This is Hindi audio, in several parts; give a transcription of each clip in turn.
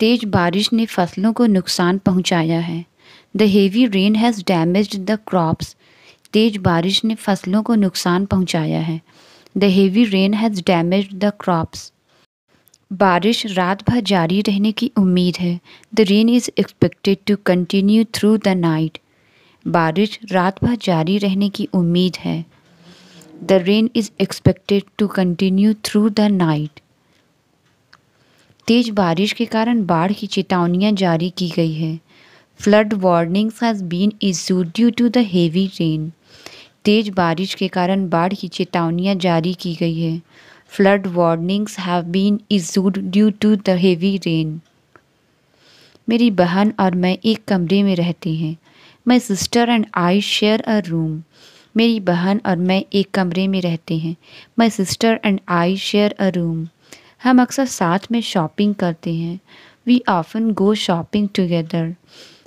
तेज बारिश ने फसलों को नुकसान पहुंचाया है the heavy rain has damage the crops तेज बारिश ने फसलों को नुकसान पहुंचाया है the heavy rain has damage the crops बारिश रात भर जारी रहने की उम्मीद है the rain is expected to continue through the night बारिश रात भर जारी रहने की उम्मीद है the rain is expected to continue through the night तेज़ बारिश के कारण बाढ़ की चेतावनियां जारी की गई है flood warnings has been issue due to the heavy rain तेज़ बारिश के कारण बाढ़ की चेतावनियां जारी की गई है flood warnings have been issued due to the heavy rain मेरी बहन और मैं एक कमरे में रहते हैं my sister and I share a room मेरी बहन और मैं एक कमरे में रहते हैं my sister and I share a room हम अक्सर साथ में शॉपिंग करते हैं we often go shopping together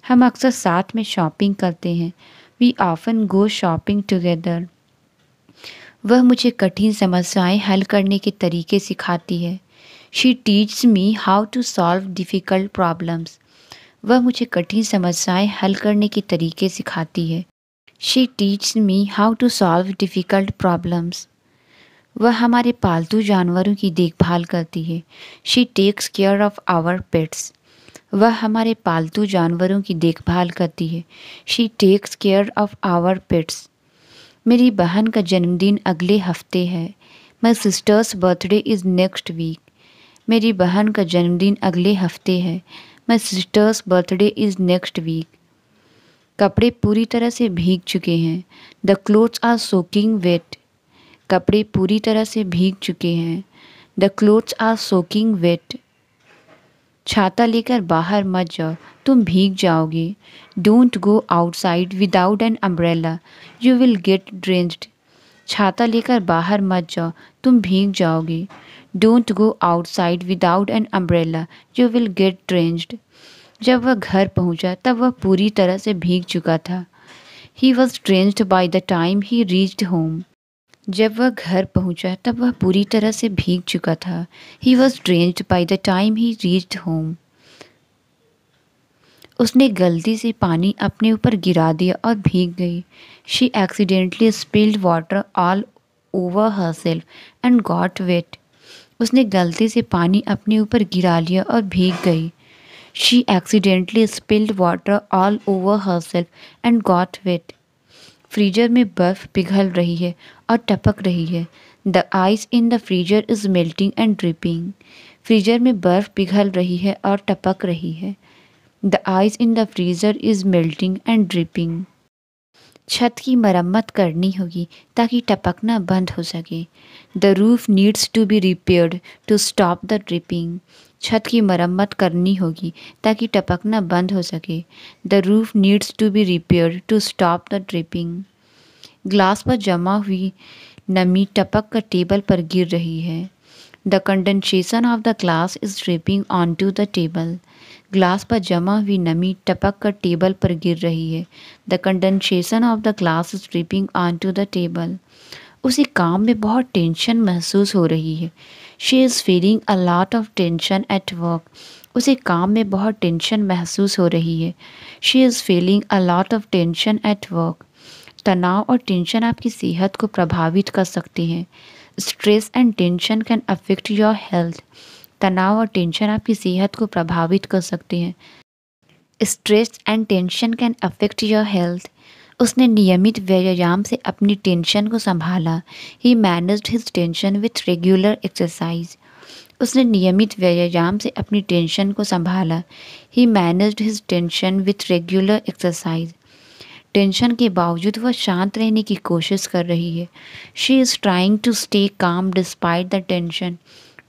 हम अक्सर साथ में शॉपिंग करते हैं we often go shopping together वह मुझे कठिन समस्याएं हल करने के तरीके सिखाती है she teaches me how to solve difficult problems वह मुझे कठिन समस्याएं हल करने के तरीके सिखाती है she teaches me how to solve difficult problems वह हमारे पालतू जानवरों की देखभाल करती है she takes care of our pets वह हमारे पालतू जानवरों की देखभाल करती है she takes care of our pets मेरी बहन का जन्मदिन अगले हफ्ते है my sister's birthday is next week मेरी बहन का जन्मदिन अगले हफ्ते है my sister's birthday is next week कपड़े पूरी तरह से भीग चुके हैं the clothes are soaking wet कपड़े पूरी तरह से भीग चुके हैं the clothes are soaking wet छाता लेकर बाहर मत जाओ तुम भीग जाओगे don't go outside without an umbrella you will get drenched छाता लेकर बाहर मत जाओ तुम भीग जाओगे don't go outside without an umbrella you will get drenched जब वह घर पहुंचा तब वह पूरी तरह से भीग चुका था he was drenched by the time he reached home जब वह घर पहुंचा तब वह पूरी तरह से भीग चुका था he was drench by the time he reached home उसने गलती से पानी अपने ऊपर गिरा दिया और भीग गई she accidentally spilled water all over herself and got wet उसने गलती से पानी अपने ऊपर गिरा लिया और भीग गई she accidentally spilled water all over herself and got wet freezer में बर्फ़ पिघल रही है और टपक रही है the ice in the freezer is melting and dripping freezer में बर्फ पिघल रही है और टपक रही है the ice in the freezer is melting and dripping छत की मरम्मत करनी होगी ताकि टपकना बंद हो सके the roof needs to be repaired to stop the dripping छत की मरम्मत करनी होगी ताकि टपकना बंद हो सके the roof needs to be repaired to stop the dripping glass पर जमा हुई नमी टपक कर टेबल पर गिर रही है the condensation of the glass is dripping on to the table glass पर जमा हुई नमी टपक कर टेबल पर गिर रही है the condensation of the glass is dripping on to the table उसे काम में बहुत टेंशन महसूस हो रही है she is feeling a lot of tension at work उसे काम में बहुत टेंशन महसूस हो रही है she is feeling a lot of tension at work तनाव और टेंशन आपकी सेहत को प्रभावित कर सकते हैं stress and tension can affect your health तनाव और टेंशन आपकी सेहत को प्रभावित कर सकते हैं stress and tension can affect your health उसने नियमित व्यायाम से अपनी टेंशन को संभाला he manage his tension with regular exercise उसने नियमित व्यायाम से अपनी टेंशन को संभाला he manage his tension with regular exercise tension के बावजूद वह शांत रहने की कोशिश कर रही है she is trying to stay calm despite the tension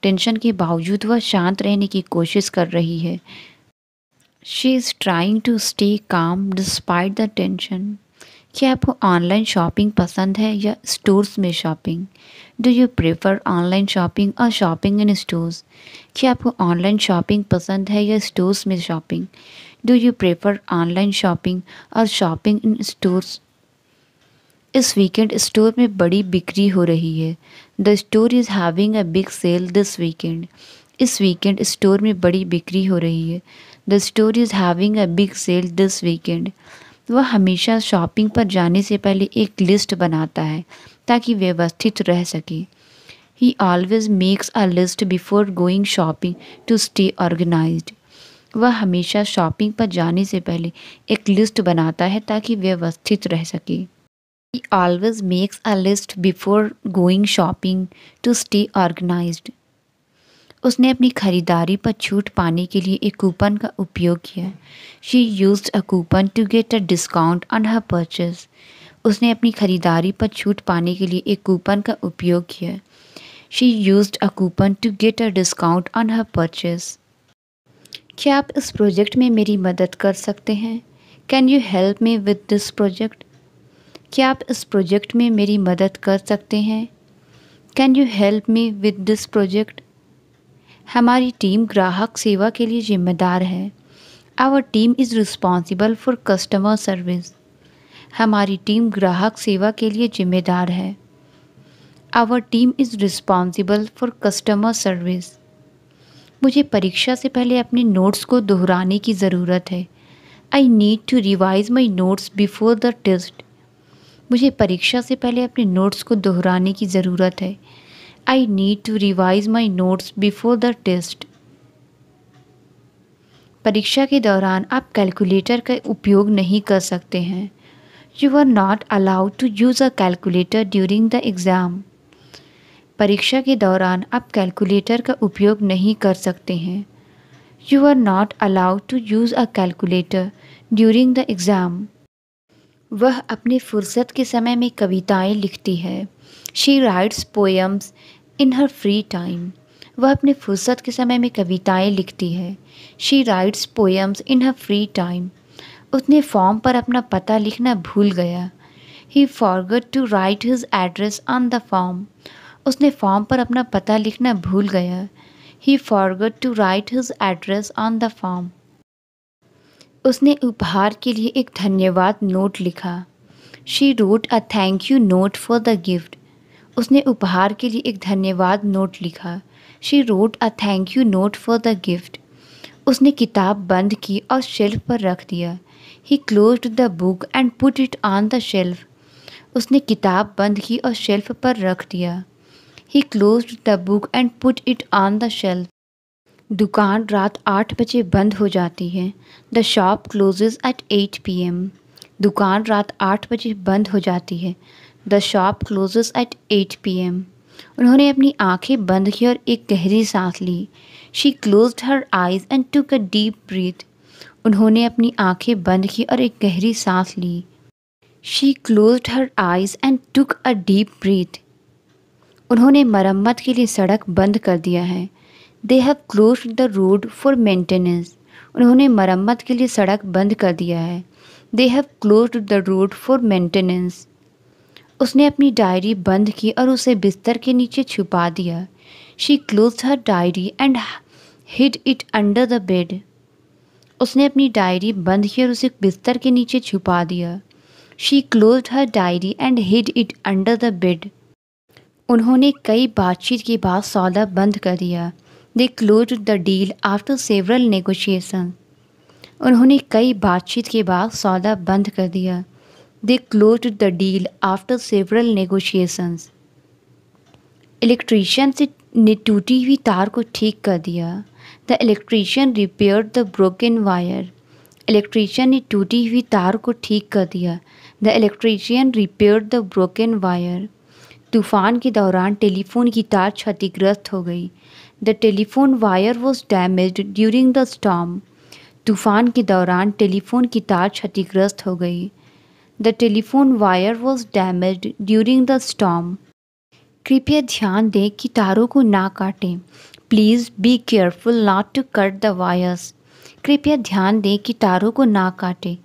tension के बावजूद वह शांत रहने की कोशिश कर रही है she is trying to stay calm despite the tension क्या आपको ऑनलाइन शॉपिंग पसंद है या स्टोर्स में shopping do you prefer online shopping और शॉपिंग इन स्टोर्स क्या आपको ऑनलाइन शॉपिंग पसंद है या स्टोर्स में shopping Do you prefer online shopping or shopping in stores? इस वीकेंड स्टोर में बड़ी बिक्री हो रही है the store is having a big sale this weekend इस वीकेंड स्टोर में बड़ी बिक्री हो रही है the store is having a big sale this weekend वह हमेशा शॉपिंग पर जाने से पहले एक लिस्ट बनाता है ताकि व्यवस्थित रह सके he always makes a list before going shopping to stay organised वह हमेशा शॉपिंग पर जाने से पहले एक लिस्ट बनाता है ताकि व्यवस्थित रह सके he always makes a list before going shopping to stay organise उसने अपनी खरीदारी पर छूट पाने के लिए एक कूपन का उपयोग किया she use a coupon to get a discount on her purchase उसने अपनी खरीदारी पर छूट पाने के लिए एक कूपन का उपयोग किया she use a coupon to get a discount on her purchase क्या आप इस प्रोजेक्ट में मेरी मदद कर सकते हैं can you help me with this project क्या आप इस प्रोजेक्ट में मेरी मदद कर सकते हैं can you help me with this project हमारी टीम ग्राहक सेवा के लिए जिम्मेदार है our team is responsible for customer service हमारी टीम ग्राहक सेवा के लिए जिम्मेदार है our team is responsible for customer service मुझे परीक्षा से पहले अपने नोट्स को दोहराने की ज़रूरत है I need to revise my notes before the test मुझे परीक्षा से पहले अपने नोट्स को दोहराने की ज़रूरत है I need to revise my notes before the test परीक्षा के दौरान आप कैलकुलेटर का उपयोग नहीं कर सकते हैं you are not allowed to use a calculator during the exam परीक्षा के दौरान आप कैलकुलेटर का उपयोग नहीं कर सकते हैं you are not allowed to use a calculator during the exam वह अपने फुर्सत के समय में कविताएं लिखती है she writes poems in her free time वह अपने फुर्सत के समय में कविताएं लिखती है she writes poems in her free time उसने फॉर्म पर अपना पता लिखना भूल गया he forgot to write his address on the form उसने फॉर्म पर अपना पता लिखना भूल गया he forgot to write his address on the form उसने उपहार के लिए एक धन्यवाद नोट लिखा she wrote a thank you note for the gift उसने उपहार के लिए एक धन्यवाद नोट लिखा she wrote a thank you note for the gift उसने किताब बंद की और शेल्फ पर रख दिया he close the book and put it on the shelf उसने किताब बंद की और शेल्फ पर रख दिया He closed the book and put it on the shelf. दुकान रात आठ बजे बंद हो जाती है the shop closes at eight P M दुकान रात आठ बजे बंद हो जाती है the shop closes at eight P M उन्होंने अपनी आँखें बंद की और एक गहरी सांस ली she close her eyes and took a deep breath उन्होंने अपनी आंखें बंद की और एक गहरी सांस ली she close her eyes and took a deep breath उन्होंने मरम्मत के लिए सड़क बंद कर दिया है they have close the road for maintenance उन्होंने मरम्मत के लिए सड़क बंद कर दिया है they have close the road for maintenance उसने अपनी डायरी बंद की और उसे बिस्तर के नीचे छुपा दिया she close her diary and hid it under the bed उसने अपनी डायरी बंद की और उसे बिस्तर के नीचे छुपा दिया she close her diary and hid it under the bed उन्होंने कई बातचीत के बाद सौदा बंद कर दिया they close the deal after several negotiation उन्होंने कई बातचीत के बाद सौदा बंद कर दिया they close the deal after several negotiations electrician से ने टूटी हुई तार को ठीक कर दिया the electrician repair the broken wire electrician ने टूटी हुई तार को ठीक कर दिया the electrician repair the broken wire तूफान के दौरान टेलीफोन की तार क्षतिग्रस्त हो गई the telephone wire was damage during the storm तूफान के दौरान टेलीफोन की तार क्षतिग्रस्त हो गई the telephone wire was damage during the storm कृपया ध्यान दें कि तारों को ना काटें please be careful not to cut the wires कृपया ध्यान दें कि तारों को ना काटें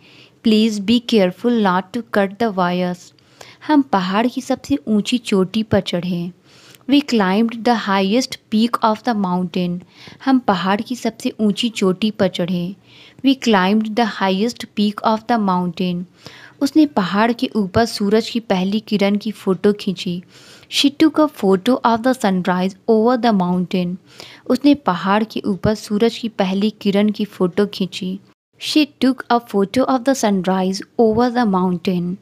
please be careful not to cut the wires हम पहाड़ की सबसे ऊंची चोटी पर चढ़े we climb the highest peak of the mountain हम पहाड़ की सबसे ऊंची चोटी पर चढ़े we climb the highest peak of the mountain उसने पहाड़ के ऊपर सूरज की पहली किरण की फ़ोटो खींची शिट्टू का photo of the sunrise over the mountain उसने पहाड़ के ऊपर सूरज की पहली किरण की फ़ोटो खींची she took a photo of the sunrise over the mountain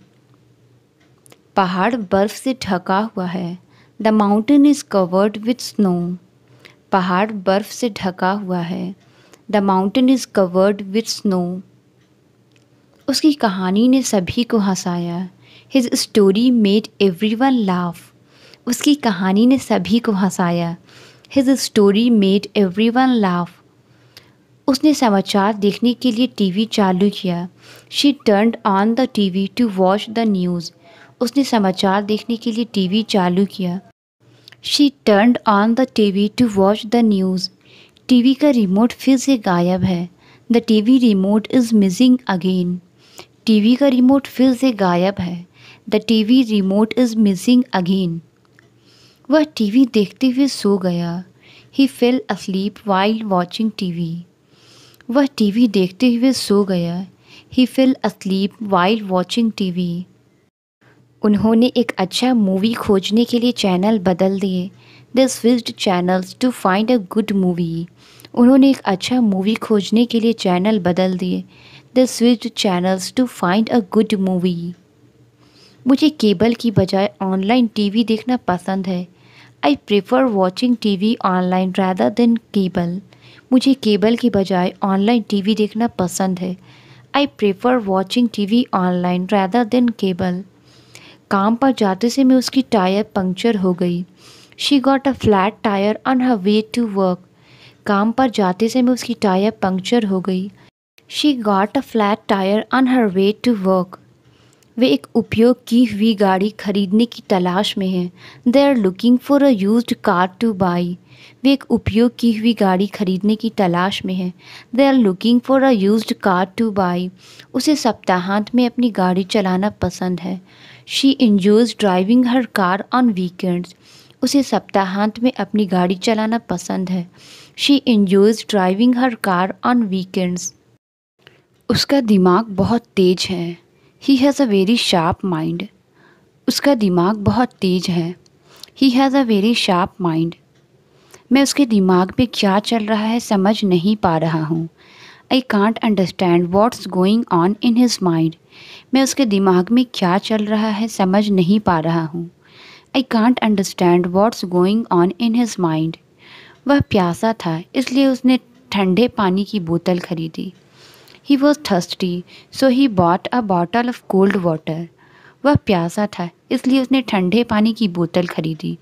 पहाड़ बर्फ से ढका हुआ है the mountain is covered with snow पहाड़ बर्फ से ढका हुआ है the mountain is covered with snow उसकी कहानी ने सभी को हंसाया his story made everyone laugh उसकी कहानी ने सभी को हंसाया his story made everyone laugh उसने समाचार देखने के लिए टीवी चालू किया she turn on the TV to watch the news उसने समाचार देखने के लिए टीवी चालू किया she turn on the TV to watch the news TV का रिमोट फिर से गायब है the TV remote is missing again TV का रिमोट फिर से गायब है the TV remote is missing again वह टीवी देखते हुए सो गया he fell asleep while watching TV वह टीवी देखते हुए सो गया he fell asleep while watching TV उन्होंने एक अच्छा मूवी खोजने के लिए चैनल बदल दिए they switched channels to find a good movie उन्होंने एक अच्छा मूवी खोजने के लिए चैनल बदल दिए they switched channels to find a good movie मुझे केबल की बजाय ऑनलाइन टीवी देखना पसंद है I prefer watching TV online rather than cable मुझे केबल की बजाय ऑनलाइन टीवी देखना पसंद है I prefer watching TV online rather than cable काम पर जाते से में उसकी टायर पंक्चर हो गई she got a flat tyre on her way to work काम पर जाते से में उसकी टायर पंक्चर हो गई she got a flat tyre on her way to work वे एक उपयोग की हुई गाड़ी खरीदने की तलाश में हैं they are looking for a use car to buy वे एक उपयोग की हुई गाड़ी खरीदने की तलाश में हैं they are looking for a use car to buy उसे सप्ताहांत में अपनी गाड़ी चलाना पसंद है she enjoys driving her car on weekends उसे सप्ताहांत में अपनी गाड़ी चलाना पसंद है she enjoys driving her car on weekends उसका दिमाग बहुत तेज है he has a very sharp mind उसका दिमाग बहुत तेज है he has a very sharp mind मैं उसके दिमाग में क्या चल रहा है समझ नहीं पा रहा हूँ I can't understand what's going on in his mind मैं उसके दिमाग में क्या चल रहा है समझ नहीं पा रहा हूँ I can't understand what's going on in his mind वह प्यासा था इसलिए उसने ठंडे पानी की बोतल खरीदी he was thirsty so he bought a bottle of cold water वह प्यासा था इसलिए उसने ठंडे पानी की बोतल खरीदी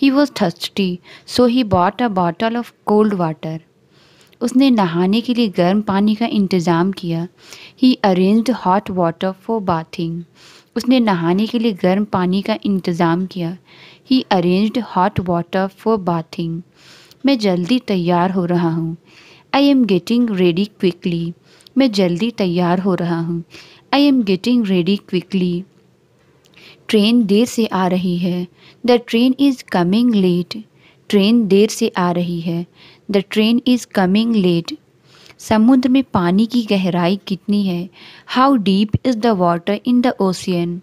he was thirsty so he bought a bottle of cold water उसने नहाने के लिए गर्म पानी का इंतज़ाम किया he arrange hot water for bathing उसने नहाने के लिए गर्म पानी का इंतज़ाम किया he arrange hot water for bathing मैं जल्दी तैयार हो रहा हूँ I am getting ready quickly मैं जल्दी तैयार हो रहा हूँ I am getting ready quickly train देर से आ रही है the train is coming late train देर से आ रही है the train is coming late समुद्र में पानी की गहराई कितनी है how deep is the water in the ocean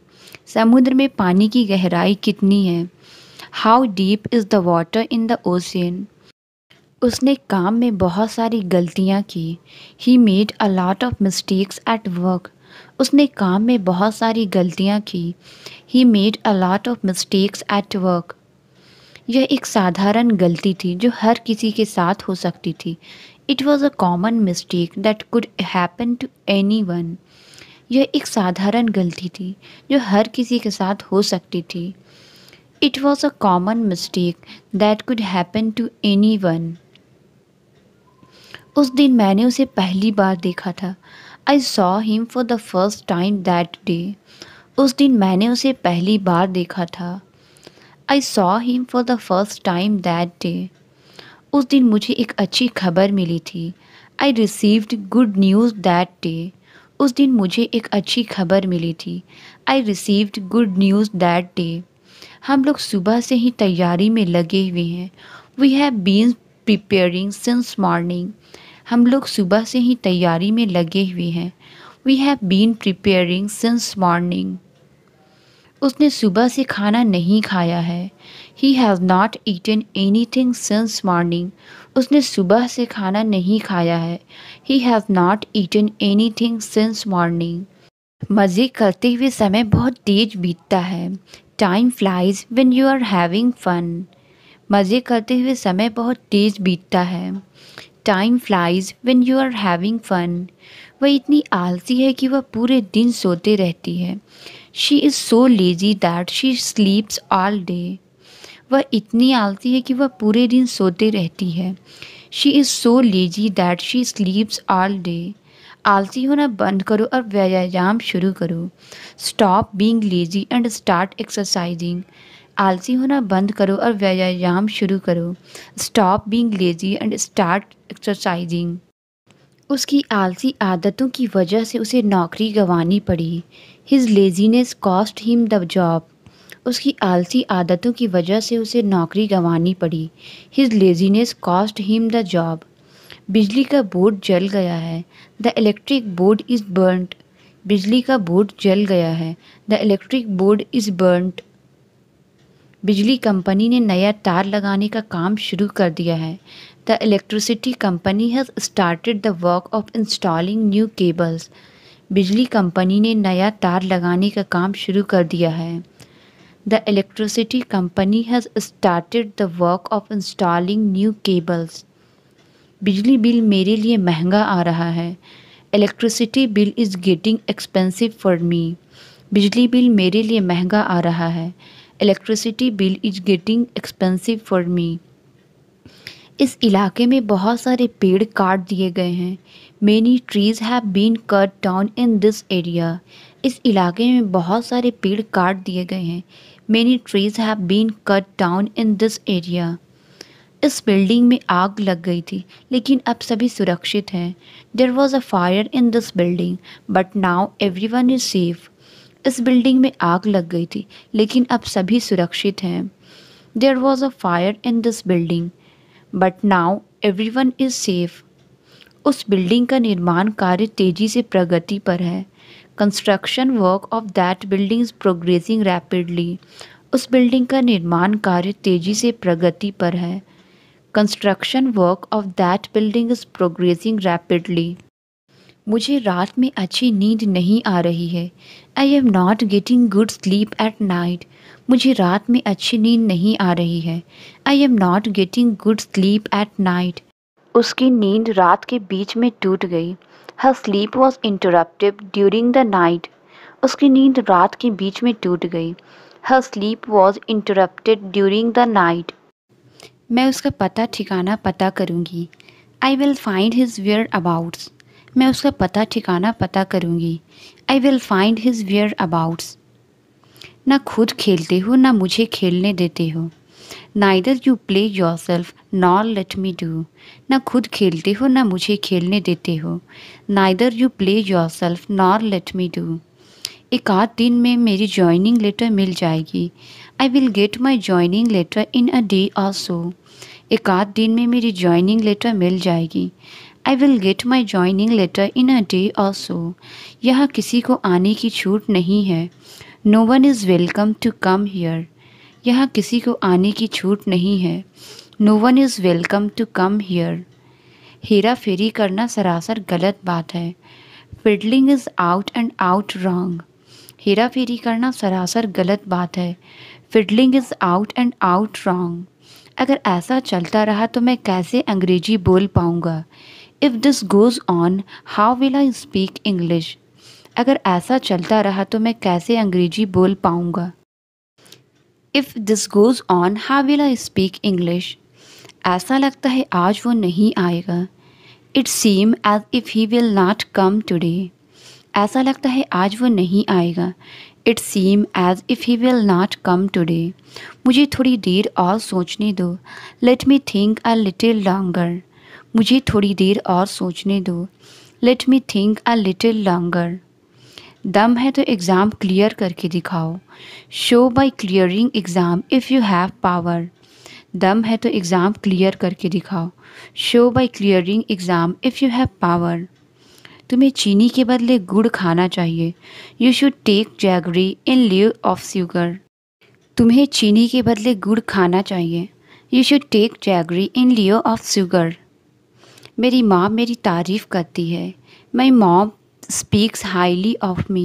समुद्र में पानी की गहराई कितनी है how deep is the water in the ocean उसने काम में बहुत सारी गलतियाँ की he made a lot of mistakes at work उसने काम में बहुत सारी गलतियाँ की he made a lot of mistakes at work यह एक साधारण गलती थी जो हर किसी के साथ हो सकती थी it was a common mistake that could happen to anyone यह एक साधारण गलती थी जो हर किसी के साथ हो सकती थी it was a common mistake that could happen to anyone उस दिन मैंने उसे पहली बार देखा था I saw him for the first time that day उस दिन मैंने उसे पहली बार देखा था I saw him for the first time that day उस दिन मुझे एक अच्छी खबर मिली थी I received good news that day उस दिन मुझे एक अच्छी खबर मिली थी I received good news that day हम लोग सुबह से ही तैयारी में लगे हुए हैं we have been preparing since morning हम लोग सुबह से ही तैयारी में लगे हुए हैं we have been preparing since morning उसने सुबह से खाना नहीं खाया है he has not eaten anything since morning उसने सुबह से खाना नहीं खाया है he has not eaten anything since morning मज़े करते हुए समय बहुत तेज बीतता है time flies when you are having fun मज़े करते हुए समय बहुत तेज बीतता है time flies when you are having fun वह इतनी आलसी है कि वह पूरे दिन सोते रहती है she is so lazy that she sleeps all day वह इतनी आलती है कि वह पूरे दिन सोते रहती है she is so lazy that she sleeps all day आलसी होना बंद करो और व्यायाम शुरू करो stop being lazy and start exercising आलसी होना बंद करो और व्यायाम शुरू करो stop being lazy and start exercising उसकी आलसी आदतों की वजह से उसे नौकरी गंवानी पड़ी his laziness cost him the job उसकी आलसी आदतों की वजह से उसे नौकरी गंवानी पड़ी his laziness cost him the job बिजली का बोर्ड जल गया है the electric board is burned बिजली का बोर्ड जल गया है the electric board is burned बिजली कंपनी ने नया तार लगाने का काम शुरू कर दिया है the electricity company has started the work of installing new cables बिजली कंपनी ने नया तार लगाने का काम शुरू कर दिया है the electricity company has started the work of installing new cables बिजली बिल मेरे लिए महंगा आ रहा है electricity bill is getting expensive for me बिजली बिल मेरे लिए महंगा आ रहा है electricity bill is getting expensive for me इस इलाके में बहुत सारे पेड़ काट दिए गए हैं many trees have been cut down in this area इस इलाके में बहुत सारे पेड़ काट दिए गए हैं many trees have been cut down in this area इस बिल्डिंग में आग लग गई थी लेकिन अब सभी सुरक्षित हैं there was a fire in this building but now everyone is safe इस बिल्डिंग में आग लग गई थी लेकिन अब सभी सुरक्षित हैं there was a fire in this building but now everyone is safe उस बिल्डिंग का निर्माण कार्य तेजी से प्रगति पर है construction work of that building is progressing rapidly उस बिल्डिंग का निर्माण कार्य तेजी से प्रगति पर है construction work of that building is progressing rapidly मुझे रात में अच्छी नींद नहीं आ रही है I am not getting good sleep at night मुझे रात में अच्छी नींद नहीं आ रही है I am not getting good sleep at night उसकी नींद रात के बीच में टूट गई her sleep was interruptive during the night उसकी नींद रात के बीच में टूट गई her sleep was interrupted during the night मैं उसका पता ठिकाना पता करूँगी I will find his whereabouts मैं उसका पता ठिकाना पता करूँगी I will find his wear abouts ना खुद खेलते हो ना मुझे खेलने देते हो neither you play yourself nor let me do ना खुद खेलते हो ना मुझे खेलने देते हो neither you play yourself nor let me do एक आध दिन में मेरी जॉइनिंग लेटर मिल जाएगी I will get my joining letter in a day और सो एक आध दिन में मेरी जॉइनिंग लेटर मिल जाएगी I will get my joining letter in a day और सो यहाँ किसी को आने की छूट नहीं है no one is welcome to come here यहाँ किसी को आने की छूट नहीं है no one is welcome to come here हेरा फेरी करना सरासर गलत बात है fiddling is out and out wrong हेरा फेरी करना सरासर गलत बात है fiddling is out and out wrong अगर ऐसा चलता रहा तो मैं कैसे अंग्रेजी बोल पाऊँगा if this goes on how will I speak English अगर ऐसा चलता रहा तो मैं कैसे अंग्रेजी बोल पाऊँगा if this goes on how will I speak English ऐसा लगता है आज वो नहीं आएगा it seem as if he will not come today ऐसा लगता है आज वो नहीं आएगा it seem as if he will not come today मुझे थोड़ी देर और सोचने दो let me think a little longer मुझे थोड़ी देर और सोचने दो let me think a little longer दम है तो एग्ज़ाम क्लियर करके दिखाओ show by clearing exam if you have power दम है तो एग्ज़ाम क्लियर करके दिखाओ show by clearing exam if you have power तुम्हें चीनी के बदले गुड़ खाना चाहिए you should take jaggery in lieu of sugar तुम्हें चीनी के बदले गुड़ खाना चाहिए you should take jaggery in lieu of sugar मेरी माँ मेरी तारीफ़ करती है my mom speaks highly of मी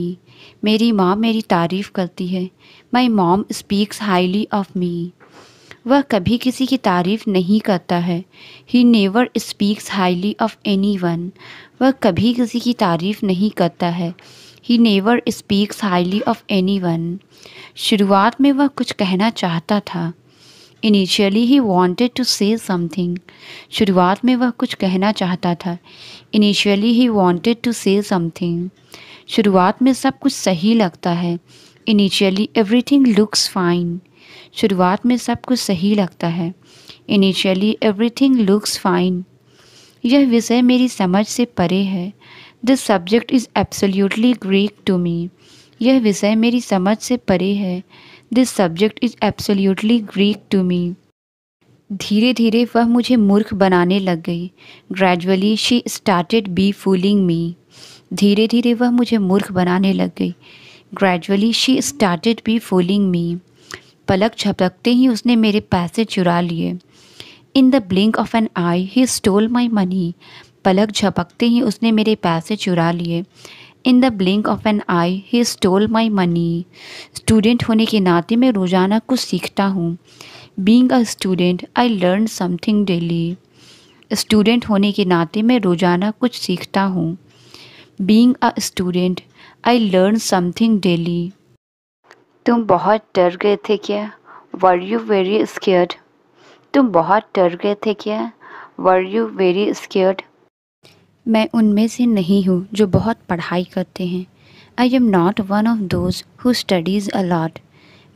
मेरी माँ मेरी तारीफ़ करती है my mom speaks highly of me वह कभी किसी की तारीफ़ नहीं करता है he never speaks highly of anyone वह कभी किसी की तारीफ़ नहीं करता है he never speaks highly of anyone शुरुआत में वह कुछ कहना चाहता था initially he wanted to say something शुरुआत में वह कुछ कहना चाहता था initially he wanted to say something शुरुआत में सब कुछ सही लगता है इनिशियली एवरीथिंग लुक्स फाइन शुरुआत में सब कुछ सही लगता है इनिशियली एवरीथिंग लुक्स फाइन यह विषय मेरी समझ से परे है this subject is absolutely Greek to me यह विषय मेरी समझ से परे है this subject is absolutely Greek to me धीरे धीरे वह मुझे मूर्ख बनाने लग गई gradually she started be fooling me धीरे धीरे वह मुझे मूर्ख बनाने लग गई gradually she started be fooling me पलक झपकते ही उसने मेरे पैसे चुरा लिए in the blink of an eye he stole my money पलक झपकते ही उसने मेरे पैसे चुरा लिए in the blink of an eye he stole my money student होने के नाते मैं रोज़ाना कुछ सीखता हूँ being a student I learn something daily student होने के नाते मैं रोज़ाना कुछ सीखता हूँ being a student I learn something daily तुम बहुत डर गए थे क्या वर यू वेरी स्केयर्ड तुम बहुत डर गए थे क्या वर यू वेरी स्केयर्ड मैं उनमें से नहीं हूँ जो बहुत पढ़ाई करते हैं I am not one of those who studies a lot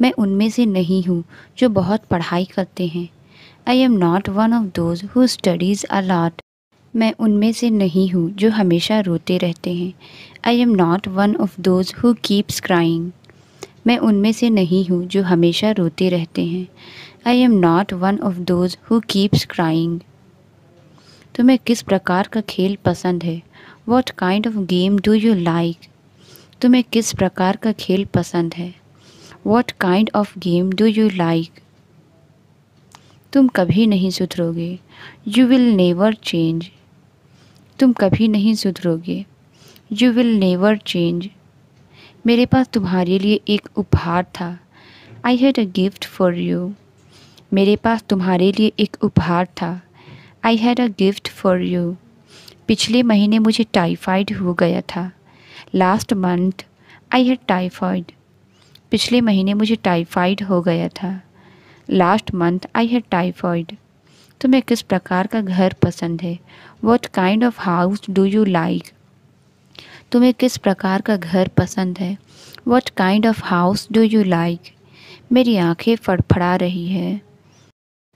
मैं उनमें से नहीं हूँ जो बहुत पढ़ाई करते हैं I am not one of those who studies a lot मैं उनमें से नहीं हूँ जो हमेशा रोते रहते हैं I am not one of those who keeps crying मैं उनमें से नहीं हूँ जो हमेशा रोते रहते हैं I am not one of those who keeps crying तुम्हें किस प्रकार का खेल पसंद है what kind of game do you like तुम्हें किस प्रकार का खेल पसंद है what kind of game do you like तुम कभी नहीं सुधरोगे यू विल नेवर चेंज तुम कभी नहीं सुधरोगे यू विल नेवर चेंज मेरे पास तुम्हारे लिए एक उपहार था I had a gift for you मेरे पास तुम्हारे लिए एक उपहार था I had a gift for you पिछले महीने मुझे टाइफाइड हो गया था last month I had typhoid पिछले महीने मुझे टाइफाइड हो गया था last month I had typhoid तुम्हें किस प्रकार का घर पसंद है what kind of house do you like तुम्हें किस प्रकार का घर पसंद है what kind of house do you like मेरी आंखें फड़फड़ा रही है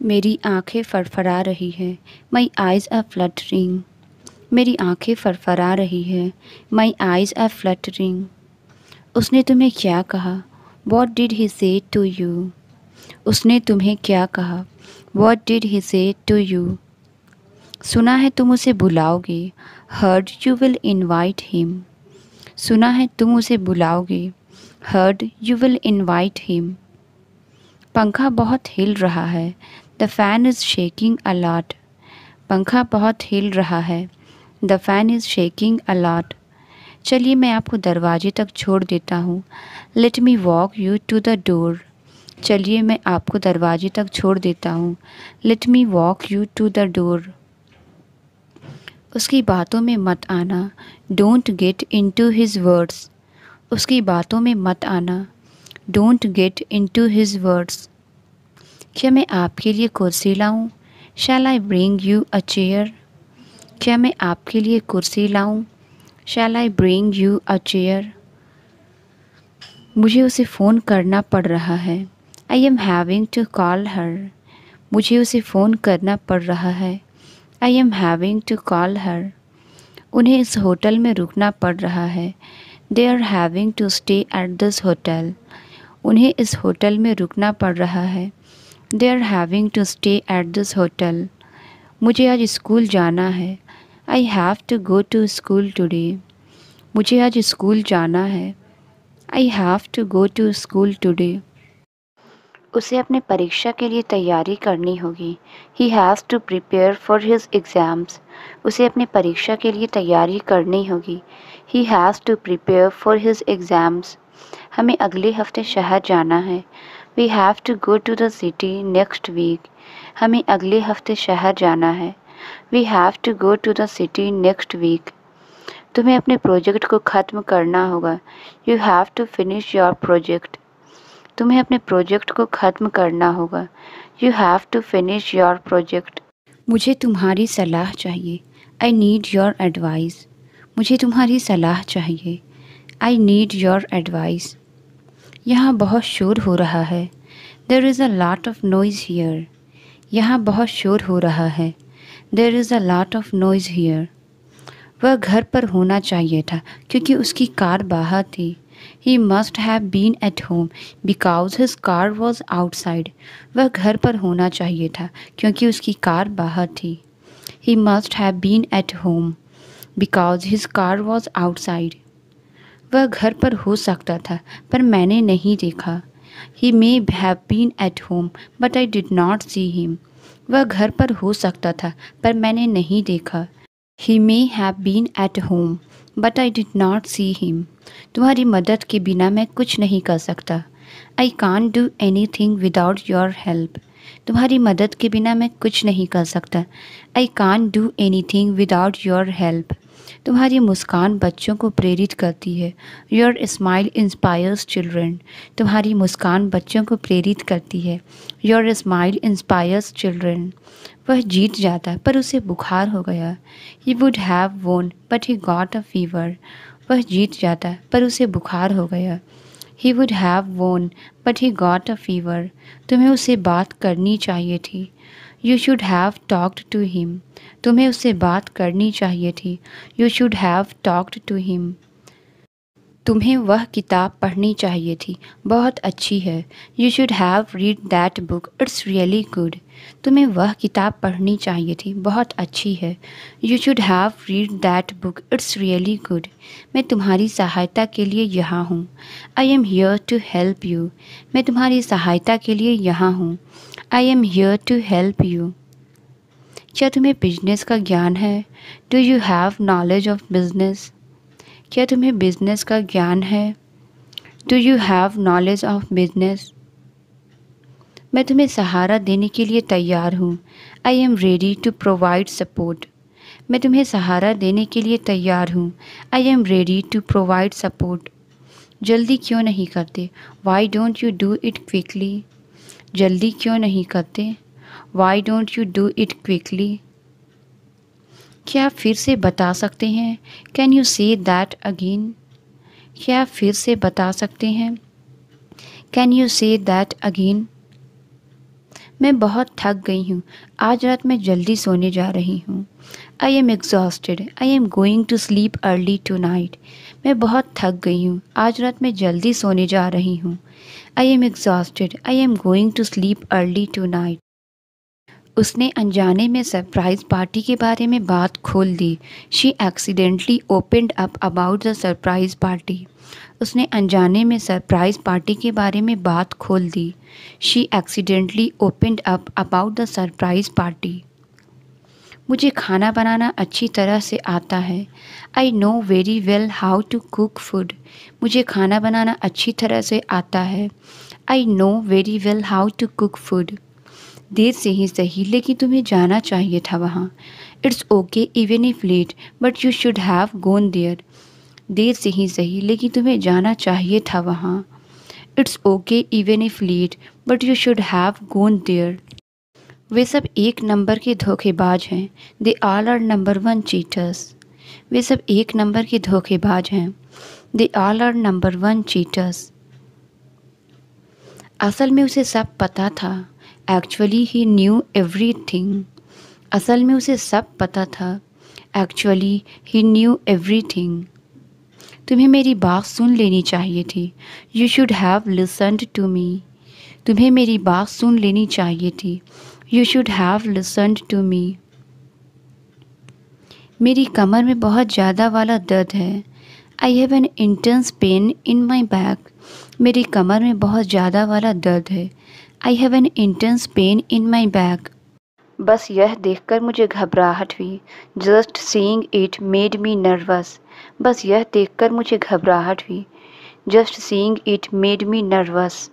मेरी आंखें फड़फड़ा रही है माई आइज़ आर फ्लटरिंग मेरी आंखें फड़फड़ा रही है माई आइज़ आर फ्लटरिंग उसने तुम्हें क्या कहा वॉट डिड ही से टू यू उसने तुम्हें क्या कहा वॉट डिड ही से टू यू सुना है तुम उसे बुलाओगे heard you will invite him सुना है तुम उसे बुलाओगे heard you will invite him पंखा बहुत हिल रहा है the fan is shaking a lot पंखा बहुत हिल रहा है the fan is shaking a lot चलिए मैं आपको दरवाजे तक छोड़ देता हूँ let me walk you to the door चलिए मैं आपको दरवाजे तक छोड़ देता हूँ let me walk you to the door उसकी बातों में मत आना don't get into his words उसकी बातों में मत आना don't get into his words क्या मैं आपके लिए कुर्सी लाऊं? Shall I bring you a chair क्या मैं आपके लिए कुर्सी लाऊं? Shall I bring you a chair मुझे उसे फ़ोन करना पड़ रहा है I am having to call her मुझे उसे फ़ोन करना पड़ रहा है I am having to call her उन्हें इस होटल में रुकना पड़ रहा है they are having to stay at this hotel उन्हें इस होटल में रुकना पड़ रहा है they are having to stay at this hotel मुझे आज स्कूल जाना है I have to go to school today मुझे आज स्कूल जाना है I have to go to school today उसे अपने परीक्षा के लिए तैयारी करनी होगी he has to prepare for his exams उसे अपने परीक्षा के लिए तैयारी करनी होगी he has to prepare for his exams हमें अगले हफ्ते शहर जाना है we have to go to the city next week हमें अगले हफ्ते शहर जाना है we have to go to the city next week तुम्हें अपने प्रोजेक्ट को ख़त्म करना होगा you have to finish your project तुम्हें अपने प्रोजेक्ट को ख़त्म करना होगा you have to finish your project मुझे तुम्हारी सलाह चाहिए आई नीड योर एडवाइस मुझे तुम्हारी सलाह चाहिए आई नीड योर एडवाइस यहाँ बहुत शोर हो रहा है there is a lot of noise here यहाँ बहुत शोर हो रहा है there is a lot of noise here वह घर पर होना चाहिए था क्योंकि उसकी कार बाहर थी he must have been at home because his car was outside वह घर पर होना चाहिए था क्योंकि उसकी कार बाहर थी he must have been at home because his car was outside वह घर पर हो सकता था पर मैंने नहीं देखा he may have been at home but I did not see him वह घर पर हो सकता था पर मैंने नहीं देखा he may have been at home but I did not see him तुम्हारी मदद के बिना मैं कुछ नहीं कर सकता I can do anything without your help तुम्हारी मदद के बिना मैं कुछ नहीं कर सकता I can do anything without your help तुम्हारी मुस्कान बच्चों को प्रेरित करती है योर स्माइल इंस्पायर्स चिल्ड्रेन तुम्हारी मुस्कान बच्चों को प्रेरित करती है योर स्माइल इंस्पायर्स चिल्ड्रेन वह जीत जाता पर उसे बुखार हो गया he would have won but he got a fever वह जीत जाता पर उसे बुखार हो गया he would have won but he got a fever तुम्हें उसे बात करनी चाहिए थी you should have talked to him तुम्हें उससे बात करनी चाहिए थी you should have talked to him तुम्हें वह किताब पढ़नी चाहिए थी बहुत अच्छी है you should have read that book it's really good तुम्हें वह किताब पढ़नी चाहिए थी बहुत अच्छी है you should have read that book it's really good मैं तुम्हारी सहायता के लिए यहाँ हूँ I am here to help you मैं तुम्हारी सहायता के लिए यहाँ हूँ I am here to help you क्या तुम्हें बिजनेस का ज्ञान है do you have knowledge of business क्या तुम्हें बिजनेस का ज्ञान है do you have knowledge of business मैं तुम्हें सहारा देने के लिए तैयार हूँ I am ready to provide support मैं तुम्हें सहारा देने के लिए तैयार हूँ I am ready to provide support जल्दी क्यों नहीं करते why don't you do it quickly जल्दी क्यों नहीं करते why don't you do it quickly क्या आप फिर से बता सकते हैं can you say that again क्या आप फिर से बता सकते हैं can you say that again मैं बहुत थक गई हूँ आज रात मैं जल्दी सोने जा रही हूँ I am exhausted I am going to sleep early tonight मैं बहुत थक गई हूँ आज रात मैं जल्दी सोने जा रही हूँ I am exhausted I am going to sleep early tonight उसने अनजाने में सरप्राइज़ पार्टी के बारे में बात खोल दी she accidentally opened up about the surprise party उसने अनजाने में सरप्राइज़ पार्टी के बारे में बात खोल दी she accidentally opened up about the surprise party मुझे खाना बनाना अच्छी तरह से आता है I know very well how to cook food मुझे खाना बनाना अच्छी तरह से आता है I know very well how to cook food देर से ही सही लेकिन तुम्हें जाना चाहिए था वहाँ it's okay even if late but you should have gone there देर से ही सही लेकिन तुम्हें जाना चाहिए था वहाँ it's okay even if late but you should have gone there वे सब एक नंबर के धोखेबाज हैं they all are number one cheaters वे सब एक नंबर के धोखेबाज हैं they all are number one cheaters असल में उसे सब पता था actually he knew everything असल में उसे सब पता था actually he knew everything तुम्हें मेरी बात सुन लेनी चाहिए थी you should have listened to me तुम्हें मेरी बात सुन लेनी चाहिए थी you should have listen to me मेरी कमर में बहुत ज़्यादा वाला दर्द है I have an intense pain in my back मेरी कमर में बहुत ज़्यादा वाला दर्द है I have an intense pain in my back बस यह देखकर मुझे घबराहट हुई just seeing it made me nervous बस यह देखकर मुझे घबराहट हुई just seeing it made me nervous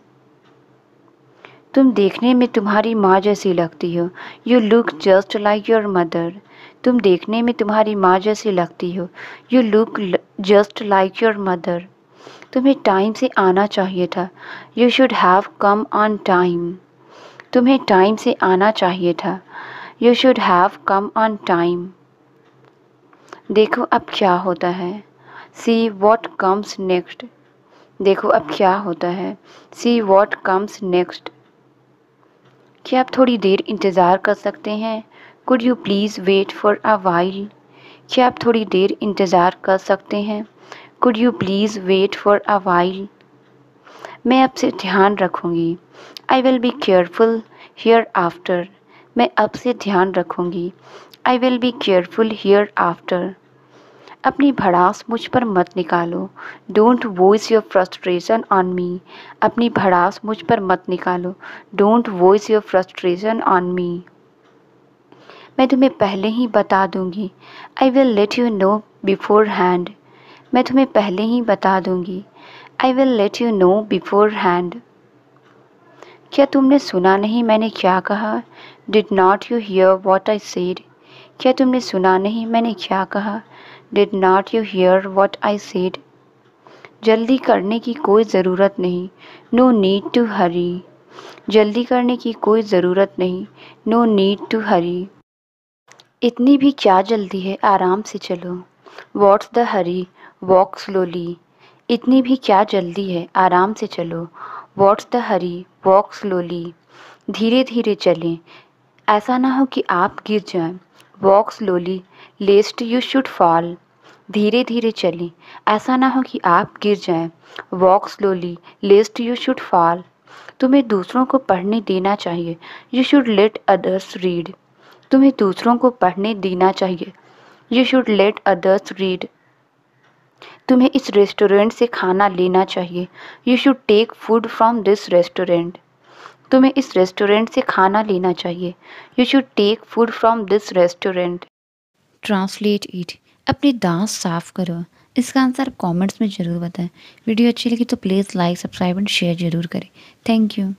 तुम देखने में तुम्हारी माँ जैसी लगती हो you look just like your mother तुम देखने में तुम्हारी माँ जैसी लगती हो you look just like your mother तुम्हें टाइम से आना चाहिए था you should have come on time तुम्हें टाइम से आना चाहिए था you should have come on time देखो अब क्या होता है सी वॉट कम्स नेक्स्ट देखो अब क्या होता है सी वॉट कम्स नेक्स्ट क्या आप थोड़ी देर इंतज़ार कर सकते हैं could you please wait for a while क्या आप थोड़ी देर इंतज़ार कर सकते हैं could you please wait for a while मैं आपसे ध्यान रखूँगी I will be careful hereafter मैं अब से ध्यान रखूँगी I will be careful hereafter अपनी भड़ास मुझ पर मत निकालो don't voice your frustration on me अपनी भड़ास मुझ पर मत निकालो don't voice your frustration on मी मैं तुम्हें पहले ही बता दूंगी I will let you know beforehand मैं तुम्हें पहले ही बता दूंगी I will let you know beforehand क्या तुमने सुना नहीं मैंने क्या कहा did not you hear what I said क्या तुमने सुना नहीं मैंने क्या कहा did not you hear what I said जल्दी करने की कोई ज़रूरत नहीं नो नीड टू हरी जल्दी करने की कोई ज़रूरत नहीं नो नीड टू हरी इतनी भी क्या जल्दी है आराम से चलो what's the hurry walk slowly इतनी भी क्या जल्दी है आराम से चलो what's the hurry walk slowly धीरे धीरे चलें ऐसा ना हो कि आप गिर जाएं walk slowly lest you should fall धीरे धीरे चलें ऐसा ना हो कि आप गिर जाएं walk slowly lest you should fall तुम्हें दूसरों को पढ़ने देना चाहिए you should let others read तुम्हें दूसरों को पढ़ने देना चाहिए you should let others read तुम्हें इस रेस्टोरेंट से खाना लेना चाहिए you should take food from this restaurant तुम्हें इस रेस्टोरेंट से खाना लेना चाहिए you should take food from this restaurant translate it अपने दांत साफ करो इसका आंसर कमेंट्स में ज़रूर बताएं वीडियो अच्छी लगी तो please like subscribe and share ज़रूर करें थैंक यू